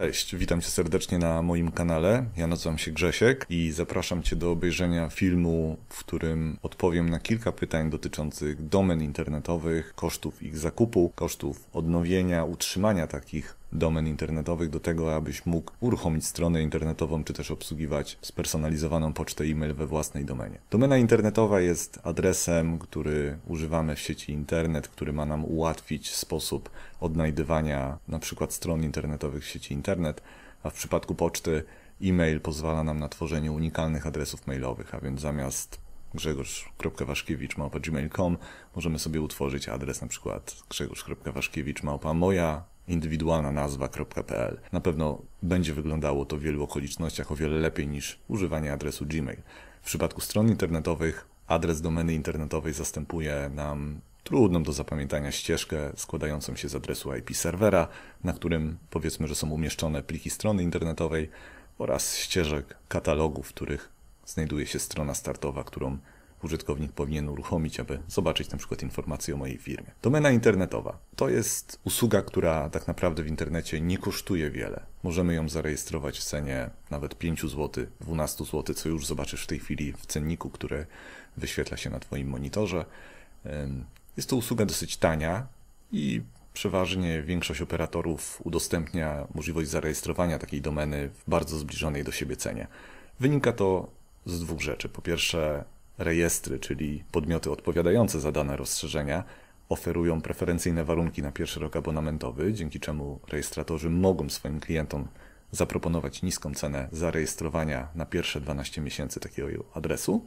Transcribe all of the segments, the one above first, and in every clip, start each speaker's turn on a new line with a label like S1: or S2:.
S1: Cześć, witam cię serdecznie na moim kanale. Ja nazywam się Grzesiek i zapraszam cię do obejrzenia filmu, w którym odpowiem na kilka pytań dotyczących domen internetowych, kosztów ich zakupu, kosztów odnowienia, utrzymania takich domen internetowych do tego, abyś mógł uruchomić stronę internetową czy też obsługiwać spersonalizowaną pocztę e-mail we własnej domenie. Domena internetowa jest adresem, który używamy w sieci internet, który ma nam ułatwić sposób odnajdywania na przykład stron internetowych w sieci internet, a w przypadku poczty e-mail pozwala nam na tworzenie unikalnych adresów mailowych, a więc zamiast grzegorz.waszkiewicz.gmail.com możemy sobie utworzyć adres na przykład grzegorz.waszkiewicz.małpa indywidualna nazwa.pl. Na pewno będzie wyglądało to w wielu okolicznościach o wiele lepiej niż używanie adresu Gmail. W przypadku stron internetowych adres domeny internetowej zastępuje nam trudną do zapamiętania ścieżkę składającą się z adresu IP serwera, na którym powiedzmy, że są umieszczone pliki strony internetowej oraz ścieżek katalogów, w których znajduje się strona startowa, którą użytkownik powinien uruchomić, aby zobaczyć na przykład informacje o mojej firmie. Domena internetowa to jest usługa, która tak naprawdę w internecie nie kosztuje wiele. Możemy ją zarejestrować w cenie nawet 5 zł, 12 zł, co już zobaczysz w tej chwili w cenniku, który wyświetla się na Twoim monitorze. Jest to usługa dosyć tania i przeważnie większość operatorów udostępnia możliwość zarejestrowania takiej domeny w bardzo zbliżonej do siebie cenie. Wynika to z dwóch rzeczy. Po pierwsze, rejestry, czyli podmioty odpowiadające za dane rozszerzenia, oferują preferencyjne warunki na pierwszy rok abonamentowy, dzięki czemu rejestratorzy mogą swoim klientom zaproponować niską cenę zarejestrowania na pierwsze 12 miesięcy takiego adresu.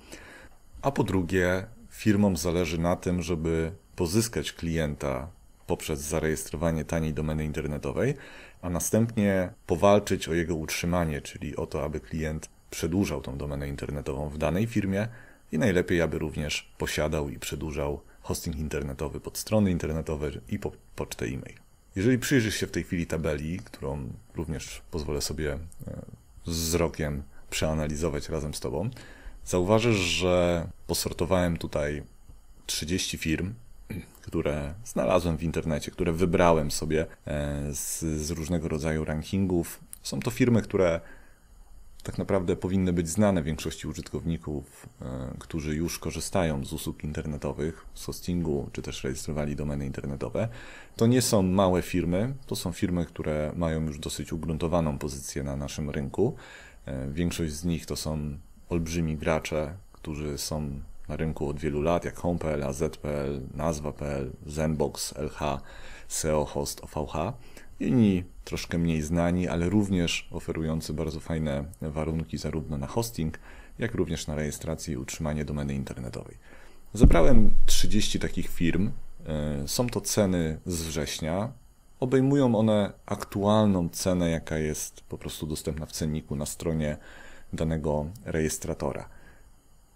S1: A po drugie, firmom zależy na tym, żeby pozyskać klienta poprzez zarejestrowanie taniej domeny internetowej, a następnie powalczyć o jego utrzymanie, czyli o to, aby klient przedłużał tą domenę internetową w danej firmie i najlepiej, aby również posiadał i przedłużał hosting internetowy pod strony internetowe i po pocztę e-mail. Jeżeli przyjrzysz się w tej chwili tabeli, którą również pozwolę sobie e, z rokiem przeanalizować razem z Tobą, zauważysz, że posortowałem tutaj 30 firm, które znalazłem w internecie, które wybrałem sobie e, z, z różnego rodzaju rankingów. Są to firmy, które tak naprawdę powinny być znane większości użytkowników, e, którzy już korzystają z usług internetowych, z hostingu, czy też rejestrowali domeny internetowe. To nie są małe firmy, to są firmy, które mają już dosyć ugruntowaną pozycję na naszym rynku. E, większość z nich to są olbrzymi gracze, którzy są na rynku od wielu lat, jak Home.pl, AZ.pl, Nazwa.pl, Zenbox, LH, SEO Host, OVH. Inni troszkę mniej znani, ale również oferujący bardzo fajne warunki zarówno na hosting, jak również na rejestrację i utrzymanie domeny internetowej. Zebrałem 30 takich firm. E, są to ceny z września. Obejmują one aktualną cenę, jaka jest po prostu dostępna w cenniku na stronie danego rejestratora.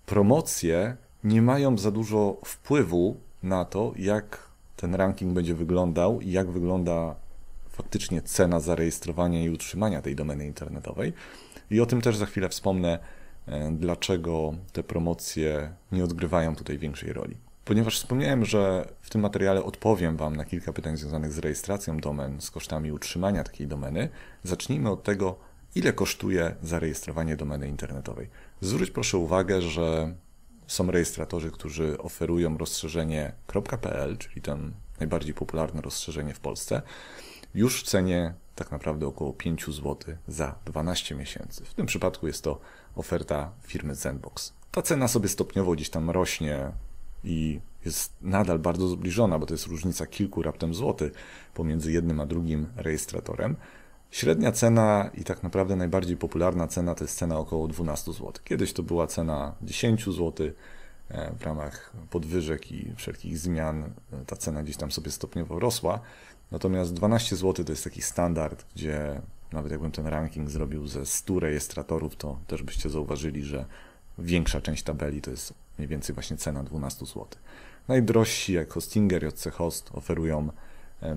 S1: Promocje nie mają za dużo wpływu na to, jak ten ranking będzie wyglądał i jak wygląda faktycznie cena zarejestrowania i utrzymania tej domeny internetowej. I o tym też za chwilę wspomnę, e, dlaczego te promocje nie odgrywają tutaj większej roli. Ponieważ wspomniałem, że w tym materiale odpowiem Wam na kilka pytań związanych z rejestracją domen, z kosztami utrzymania takiej domeny, zacznijmy od tego, ile kosztuje zarejestrowanie domeny internetowej. Zwróć proszę uwagę, że są rejestratorzy, którzy oferują rozszerzenie .pl, czyli ten najbardziej popularne rozszerzenie w Polsce, już w cenie tak naprawdę około 5 zł za 12 miesięcy. W tym przypadku jest to oferta firmy Zenbox. Ta cena sobie stopniowo gdzieś tam rośnie i jest nadal bardzo zbliżona, bo to jest różnica kilku raptem złotych pomiędzy jednym a drugim rejestratorem. Średnia cena i tak naprawdę najbardziej popularna cena to jest cena około 12 zł. Kiedyś to była cena 10 zł. E, w ramach podwyżek i wszelkich zmian e, ta cena gdzieś tam sobie stopniowo rosła. Natomiast 12 zł to jest taki standard, gdzie nawet jakbym ten ranking zrobił ze 100 rejestratorów, to też byście zauważyli, że większa część tabeli to jest mniej więcej właśnie cena 12 zł. Najdrożsi jak Hostinger, JC Host oferują e,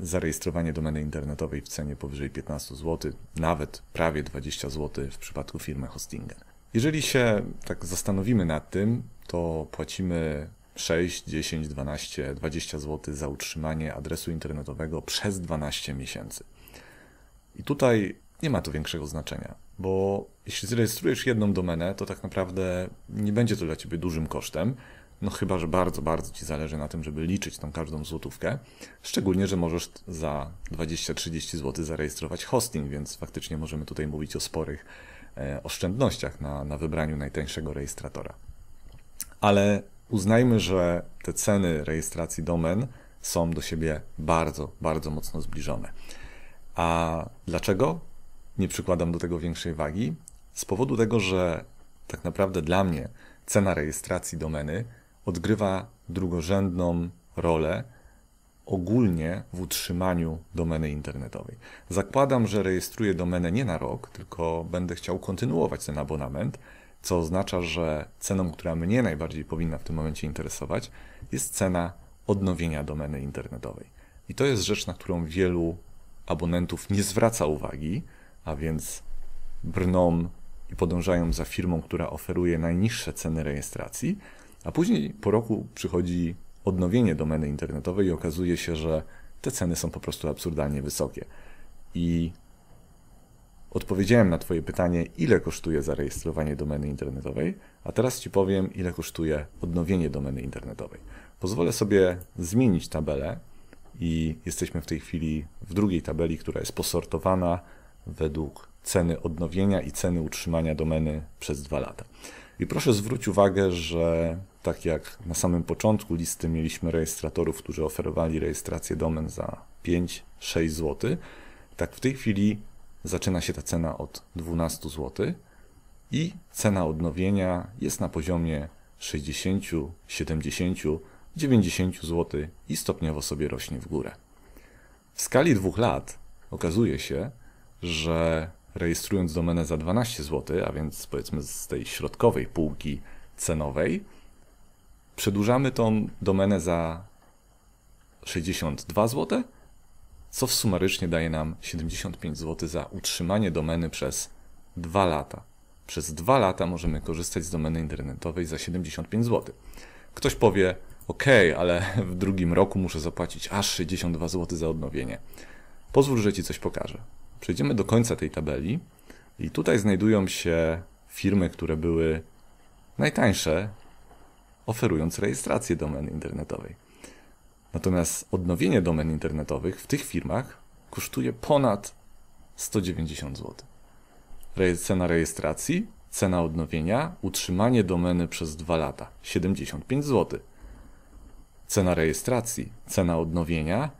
S1: zarejestrowanie domeny internetowej w cenie powyżej 15 zł, nawet prawie 20 zł w przypadku firmy Hostinger. Jeżeli się tak zastanowimy nad tym, to płacimy 6, 10, 12, 20 zł za utrzymanie adresu internetowego przez 12 miesięcy. I tutaj nie ma to większego znaczenia, bo jeśli zarejestrujesz jedną domenę, to tak naprawdę nie będzie to dla ciebie dużym kosztem. No chyba, że bardzo, bardzo ci zależy na tym, żeby liczyć tą każdą złotówkę. Szczególnie, że możesz za 20-30 zł zarejestrować hosting, więc faktycznie możemy tutaj mówić o sporych e, oszczędnościach na, na wybraniu najtańszego rejestratora. Ale Uznajmy, że te ceny rejestracji domen są do siebie bardzo, bardzo mocno zbliżone. A dlaczego nie przykładam do tego większej wagi? Z powodu tego, że tak naprawdę dla mnie cena rejestracji domeny odgrywa drugorzędną rolę ogólnie w utrzymaniu domeny internetowej. Zakładam, że rejestruję domenę nie na rok, tylko będę chciał kontynuować ten abonament co oznacza, że ceną, która mnie najbardziej powinna w tym momencie interesować, jest cena odnowienia domeny internetowej. I to jest rzecz, na którą wielu abonentów nie zwraca uwagi, a więc brną i podążają za firmą, która oferuje najniższe ceny rejestracji, a później po roku przychodzi odnowienie domeny internetowej i okazuje się, że te ceny są po prostu absurdalnie wysokie. I Odpowiedziałem na Twoje pytanie, ile kosztuje zarejestrowanie domeny internetowej, a teraz Ci powiem, ile kosztuje odnowienie domeny internetowej. Pozwolę sobie zmienić tabelę i jesteśmy w tej chwili w drugiej tabeli, która jest posortowana według ceny odnowienia i ceny utrzymania domeny przez dwa lata. I proszę zwrócić uwagę, że tak jak na samym początku listy mieliśmy rejestratorów, którzy oferowali rejestrację domen za 5-6 zł, tak w tej chwili zaczyna się ta cena od 12 zł i cena odnowienia jest na poziomie 60, 70, 90 zł i stopniowo sobie rośnie w górę. W skali dwóch lat okazuje się, że rejestrując domenę za 12 zł, a więc powiedzmy z tej środkowej półki cenowej, przedłużamy tą domenę za 62 zł co w sumarycznie daje nam 75 zł za utrzymanie domeny przez 2 lata. Przez 2 lata możemy korzystać z domeny internetowej za 75 zł. Ktoś powie, ok, ale w drugim roku muszę zapłacić aż 62 zł za odnowienie. Pozwól, że Ci coś pokażę. Przejdziemy do końca tej tabeli i tutaj znajdują się firmy, które były najtańsze, oferując rejestrację domeny internetowej. Natomiast odnowienie domen internetowych w tych firmach kosztuje ponad 190 zł. Cena rejestracji, cena odnowienia, utrzymanie domeny przez 2 lata 75 zł. Cena rejestracji, cena odnowienia,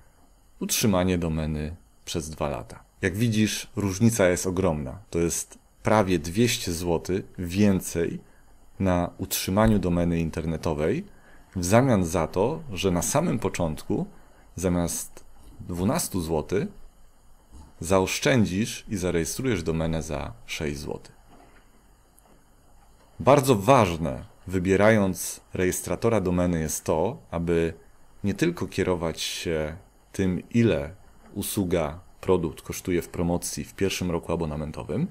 S1: utrzymanie domeny przez 2 lata. Jak widzisz, różnica jest ogromna. To jest prawie 200 zł więcej na utrzymaniu domeny internetowej w zamian za to, że na samym początku zamiast 12 zł zaoszczędzisz i zarejestrujesz domenę za 6 zł. Bardzo ważne, wybierając rejestratora domeny, jest to, aby nie tylko kierować się tym, ile usługa, produkt kosztuje w promocji w pierwszym roku abonamentowym,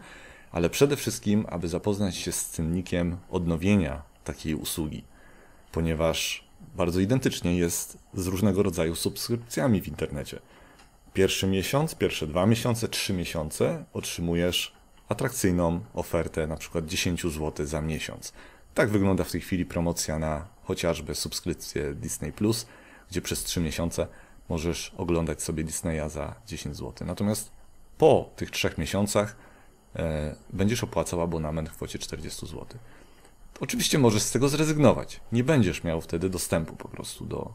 S1: ale przede wszystkim, aby zapoznać się z cennikiem odnowienia takiej usługi ponieważ bardzo identycznie jest z różnego rodzaju subskrypcjami w internecie. Pierwszy miesiąc, pierwsze dwa miesiące, trzy miesiące otrzymujesz atrakcyjną ofertę, na przykład 10 zł za miesiąc. Tak wygląda w tej chwili promocja na chociażby subskrypcję Disney Plus, gdzie przez 3 miesiące możesz oglądać sobie Disneya za 10 zł. Natomiast po tych trzech miesiącach e, będziesz opłacał abonament w kwocie 40 zł. Oczywiście możesz z tego zrezygnować. Nie będziesz miał wtedy dostępu po prostu do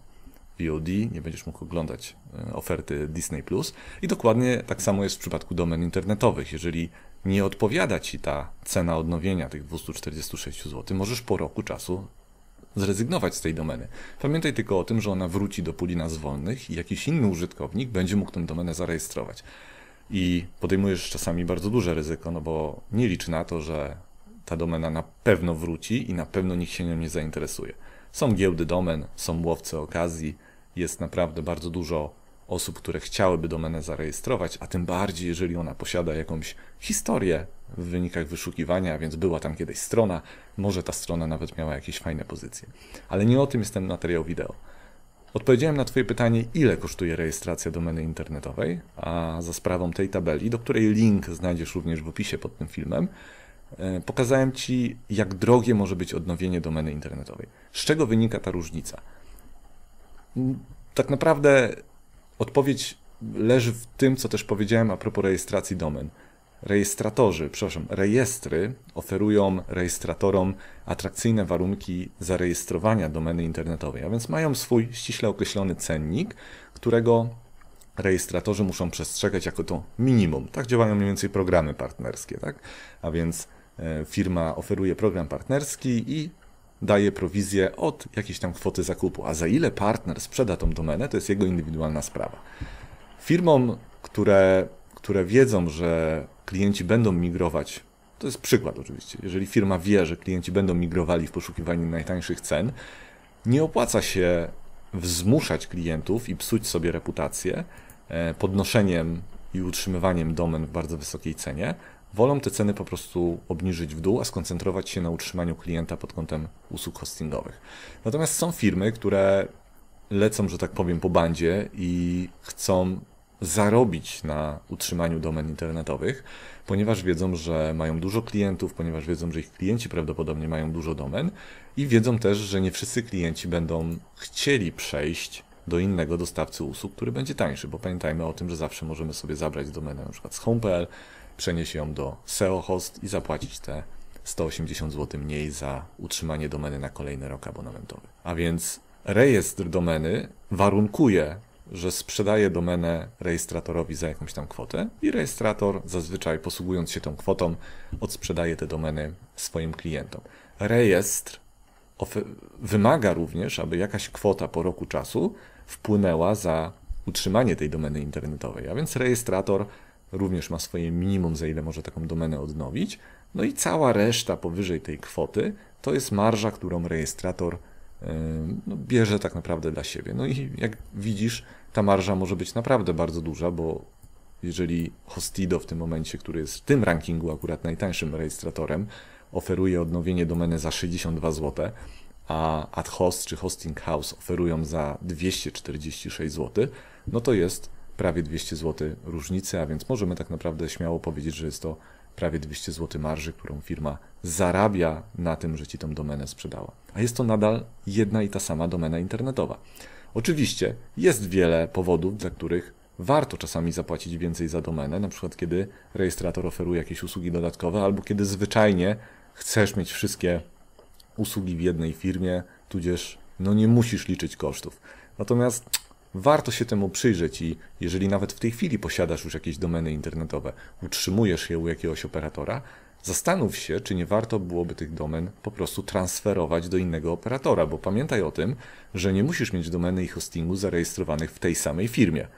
S1: VOD, nie będziesz mógł oglądać e, oferty Disney Plus. I dokładnie tak samo jest w przypadku domen internetowych. Jeżeli nie odpowiada ci ta cena odnowienia tych 246 zł, możesz po roku czasu zrezygnować z tej domeny. Pamiętaj tylko o tym, że ona wróci do puli nas wolnych i jakiś inny użytkownik będzie mógł tę domenę zarejestrować. I podejmujesz czasami bardzo duże ryzyko, no bo nie licz na to, że ta domena na pewno wróci i na pewno nikt się nią nie zainteresuje. Są giełdy domen, są łowcy okazji, jest naprawdę bardzo dużo osób, które chciałyby domenę zarejestrować, a tym bardziej, jeżeli ona posiada jakąś historię w wynikach wyszukiwania, więc była tam kiedyś strona, może ta strona nawet miała jakieś fajne pozycje. Ale nie o tym jest ten materiał wideo. Odpowiedziałem na Twoje pytanie, ile kosztuje rejestracja domeny internetowej, a za sprawą tej tabeli, do której link znajdziesz również w opisie pod tym filmem, E, pokazałem Ci, jak drogie może być odnowienie domeny internetowej. Z czego wynika ta różnica? Mm, tak naprawdę odpowiedź leży w tym, co też powiedziałem a propos rejestracji domen. Rejestratorzy, przepraszam, rejestry oferują rejestratorom atrakcyjne warunki zarejestrowania domeny internetowej, a więc mają swój ściśle określony cennik, którego rejestratorzy muszą przestrzegać jako to minimum. Tak działają mniej więcej programy partnerskie, tak? A więc E, firma oferuje program partnerski i daje prowizję od jakiejś tam kwoty zakupu. A za ile partner sprzeda tą domenę, to jest jego indywidualna sprawa. Firmom, które, które wiedzą, że klienci będą migrować, to jest przykład oczywiście. Jeżeli firma wie, że klienci będą migrowali w poszukiwaniu najtańszych cen, nie opłaca się wzmuszać klientów i psuć sobie reputację e, podnoszeniem i utrzymywaniem domen w bardzo wysokiej cenie, wolą te ceny po prostu obniżyć w dół, a skoncentrować się na utrzymaniu klienta pod kątem usług hostingowych. Natomiast są firmy, które lecą, że tak powiem, po bandzie i chcą zarobić na utrzymaniu domen internetowych, ponieważ wiedzą, że mają dużo klientów, ponieważ wiedzą, że ich klienci prawdopodobnie mają dużo domen i wiedzą też, że nie wszyscy klienci będą chcieli przejść do innego dostawcy usług, który będzie tańszy, bo pamiętajmy o tym, że zawsze możemy sobie zabrać domenę np. z home.pl, przeniesie ją do SEO host i zapłacić te 180 zł mniej za utrzymanie domeny na kolejny rok abonamentowy. A więc rejestr domeny warunkuje, że sprzedaje domenę rejestratorowi za jakąś tam kwotę i rejestrator zazwyczaj posługując się tą kwotą odsprzedaje te domeny swoim klientom. Rejestr wymaga również, aby jakaś kwota po roku czasu wpłynęła za utrzymanie tej domeny internetowej, a więc rejestrator również ma swoje minimum, za ile może taką domenę odnowić. No i cała reszta powyżej tej kwoty to jest marża, którą rejestrator e, no, bierze tak naprawdę dla siebie. No i jak widzisz, ta marża może być naprawdę bardzo duża, bo jeżeli Hostido w tym momencie, który jest w tym rankingu akurat najtańszym rejestratorem, oferuje odnowienie domeny za 62 zł, a AdHost czy Hosting House oferują za 246 zł, no to jest prawie 200 zł różnicy, a więc możemy tak naprawdę śmiało powiedzieć, że jest to prawie 200 zł marży, którą firma zarabia na tym, że ci tą domenę sprzedała. A jest to nadal jedna i ta sama domena internetowa. Oczywiście jest wiele powodów, dla których warto czasami zapłacić więcej za domenę, na przykład kiedy rejestrator oferuje jakieś usługi dodatkowe, albo kiedy zwyczajnie chcesz mieć wszystkie usługi w jednej firmie, tudzież no nie musisz liczyć kosztów. Natomiast warto się temu przyjrzeć i jeżeli nawet w tej chwili posiadasz już jakieś domeny internetowe, utrzymujesz je u jakiegoś operatora, zastanów się, czy nie warto byłoby tych domen po prostu transferować do innego operatora, bo pamiętaj o tym, że nie musisz mieć domeny i hostingu zarejestrowanych w tej samej firmie.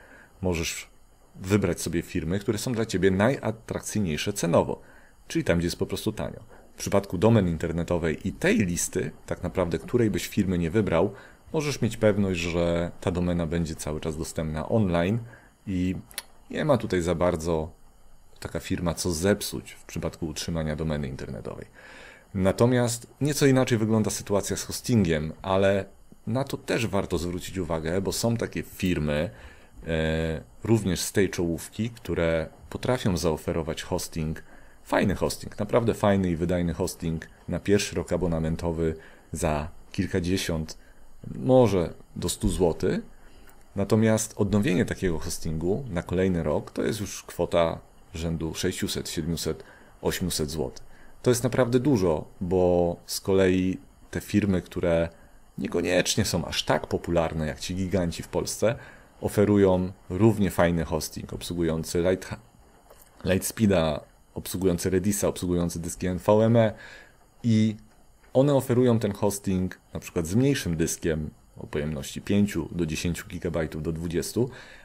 S1: Możesz wybrać sobie firmy, które są dla ciebie najatrakcyjniejsze cenowo, czyli tam, gdzie jest po prostu tanio. W przypadku domen internetowej i tej listy, tak naprawdę której byś firmy nie wybrał, możesz mieć pewność, że ta domena będzie cały czas dostępna online i nie ma tutaj za bardzo taka firma co zepsuć w przypadku utrzymania domeny internetowej. Natomiast nieco inaczej wygląda sytuacja z hostingiem, ale na to też warto zwrócić uwagę, bo są takie firmy, e, również z tej czołówki, które potrafią zaoferować hosting, fajny hosting, naprawdę fajny i wydajny hosting na pierwszy rok abonamentowy za kilkadziesiąt może do 100 zł. Natomiast odnowienie takiego hostingu na kolejny rok to jest już kwota rzędu 600, 700, 800 zł. To jest naprawdę dużo, bo z kolei te firmy, które niekoniecznie są aż tak popularne jak ci giganci w Polsce, oferują równie fajny hosting obsługujący Light, Lightspeeda, obsługujący Redisa, obsługujący dyski NVMe i one oferują ten hosting na przykład z mniejszym dyskiem o pojemności 5 do 10 GB do 20,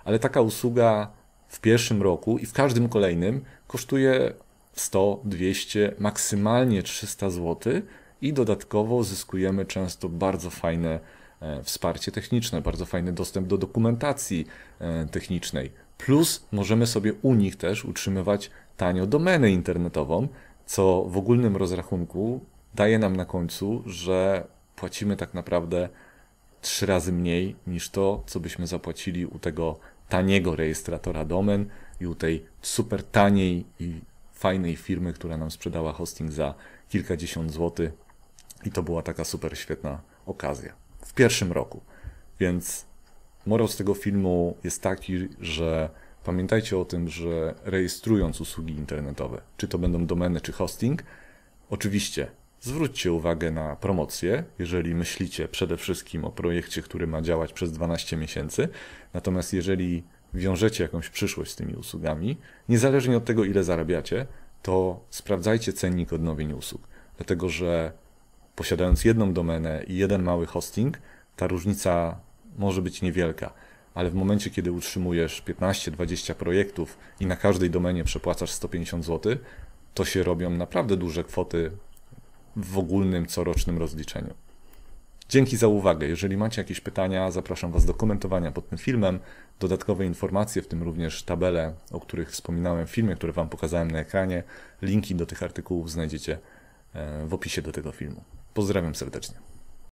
S1: ale taka usługa w pierwszym roku i w każdym kolejnym kosztuje 100, 200, maksymalnie 300 zł i dodatkowo zyskujemy często bardzo fajne e, wsparcie techniczne, bardzo fajny dostęp do dokumentacji e, technicznej. Plus możemy sobie u nich też utrzymywać tanio domenę internetową, co w ogólnym rozrachunku daje nam na końcu, że płacimy tak naprawdę trzy razy mniej niż to, co byśmy zapłacili u tego taniego rejestratora domen i u tej super taniej i fajnej firmy, która nam sprzedała hosting za kilkadziesiąt złotych. I to była taka super świetna okazja w pierwszym roku. Więc morał z tego filmu jest taki, że pamiętajcie o tym, że rejestrując usługi internetowe, czy to będą domeny, czy hosting, oczywiście Zwróćcie uwagę na promocję, jeżeli myślicie przede wszystkim o projekcie, który ma działać przez 12 miesięcy. Natomiast jeżeli wiążecie jakąś przyszłość z tymi usługami, niezależnie od tego, ile zarabiacie, to sprawdzajcie cennik odnowień usług. Dlatego, że posiadając jedną domenę i jeden mały hosting, ta różnica może być niewielka ale w momencie, kiedy utrzymujesz 15-20 projektów i na każdej domenie przepłacasz 150 zł, to się robią naprawdę duże kwoty w ogólnym corocznym rozliczeniu. Dzięki za uwagę. Jeżeli macie jakieś pytania, zapraszam Was do komentowania pod tym filmem. Dodatkowe informacje, w tym również tabele, o których wspominałem w filmie, które Wam pokazałem na ekranie. Linki do tych artykułów znajdziecie e, w opisie do tego filmu. Pozdrawiam serdecznie.